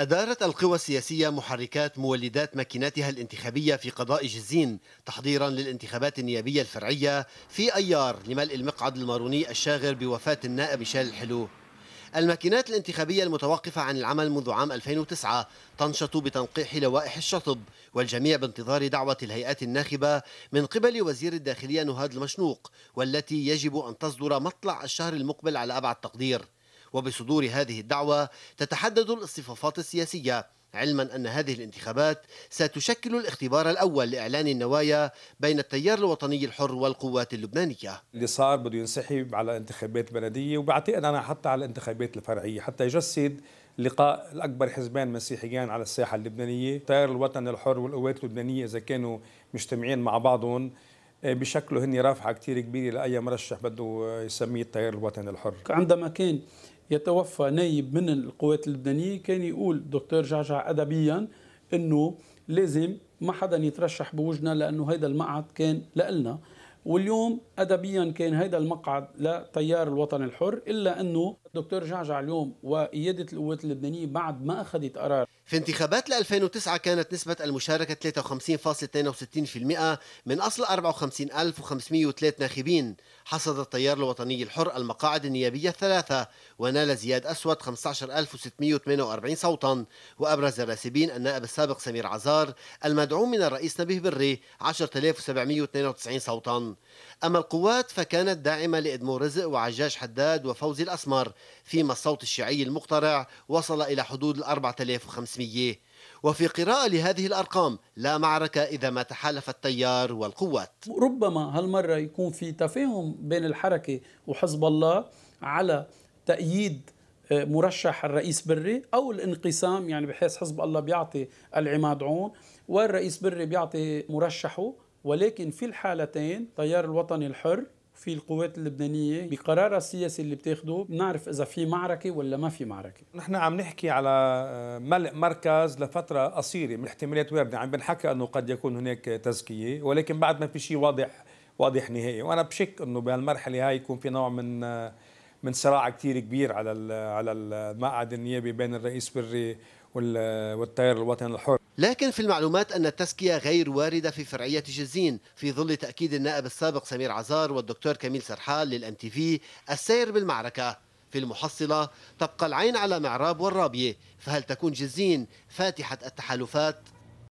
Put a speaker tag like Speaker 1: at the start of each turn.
Speaker 1: أدارت القوى السياسية محركات مولدات ماكيناتها الانتخابية في قضاء جزين تحضيرا للانتخابات النيابية الفرعية في أيار لملء المقعد الماروني الشاغر بوفاة النائب ميشيل الحلو الماكينات الانتخابية المتوقفة عن العمل منذ عام 2009 تنشط بتنقيح لوائح الشطب والجميع بانتظار دعوة الهيئات الناخبة من قبل وزير الداخلية نهاد المشنوق والتي يجب أن تصدر مطلع الشهر المقبل على أبعد تقدير وبصدور هذه الدعوة تتحدد الاصطفافات السياسية علما أن هذه الانتخابات ستشكل الاختبار الأول لإعلان النوايا بين التيار الوطني الحر والقوات اللبنانية اللي صار بده ينسحب على
Speaker 2: انتخابات البلدية وبعتقد أنا حتى على الانتخابات الفرعية حتى يجسد لقاء الأكبر حزبان مسيحيان على الساحة اللبنانية التيار الوطني الحر والقوات اللبنانية إذا كانوا مجتمعين مع بعضهم آه، بشكله هن رافعة كتير كبيرة لأي مرشح بده يسميه
Speaker 3: التيار الوطني الحر عندما كان يتوفى نايب من القوات اللبنانيه كان يقول دكتور جعجع ادبيا انه لازم ما حدا يترشح بوجنا لانه هيدا المقعد كان لألنا واليوم ادبيا كان هيدا المقعد لتيار
Speaker 1: الوطن الحر الا انه الدكتور جعجع اليوم وقياده القوات اللبنانيه بعد ما اخذت قرار في انتخابات 2009 كانت نسبة المشاركة 53.62% من أصل 54503 ناخبين حصد التيار الوطني الحر المقاعد النيابية الثلاثة ونال زياد أسود 15648 صوتا وأبرز الراسبين النائب السابق سمير عزار المدعوم من الرئيس نبيه بري 10792 صوتا أما القوات فكانت داعمة لإدمو رزق وعجاج حداد وفوزي الأسمر فيما الصوت الشيعي المقترع وصل إلى حدود ال 4500 وفي قراءة لهذه الأرقام لا معركة إذا ما تحالف التيار والقوات
Speaker 3: ربما هالمرة يكون في تفاهم بين الحركة وحزب الله على تأييد آه، مرشح الرئيس بري او الانقسام يعني بحيث حزب الله بيعطي العماد عون والرئيس بري بيعطي مرشحه ولكن في الحالتين التيار الوطني الحر في القوات اللبنانيه بقرارها السياسي اللي بتاخده بنعرف اذا في معركه ولا ما في معركه نحن عم نحكي على آه،
Speaker 2: ملء مركز لفتره قصيره من احتمالات وارده عم بنحكى انه قد يكون هناك تزكيه ولكن بعد ما في شيء واضح واضح نهائي وانا بشك انه بهالمرحله هاي يكون في نوع من آه، من صراع كثير كبير على على المقعد النيابي بين الرئيس بري
Speaker 1: والتيار الوطني الحر لكن في المعلومات أن التزكية غير واردة في فرعية جزين في ظل تأكيد النائب السابق سمير عزار والدكتور كميل سرحال للأم تي في السير بالمعركة في المحصلة تبقى العين على معراب والرابية فهل تكون جزين فاتحة التحالفات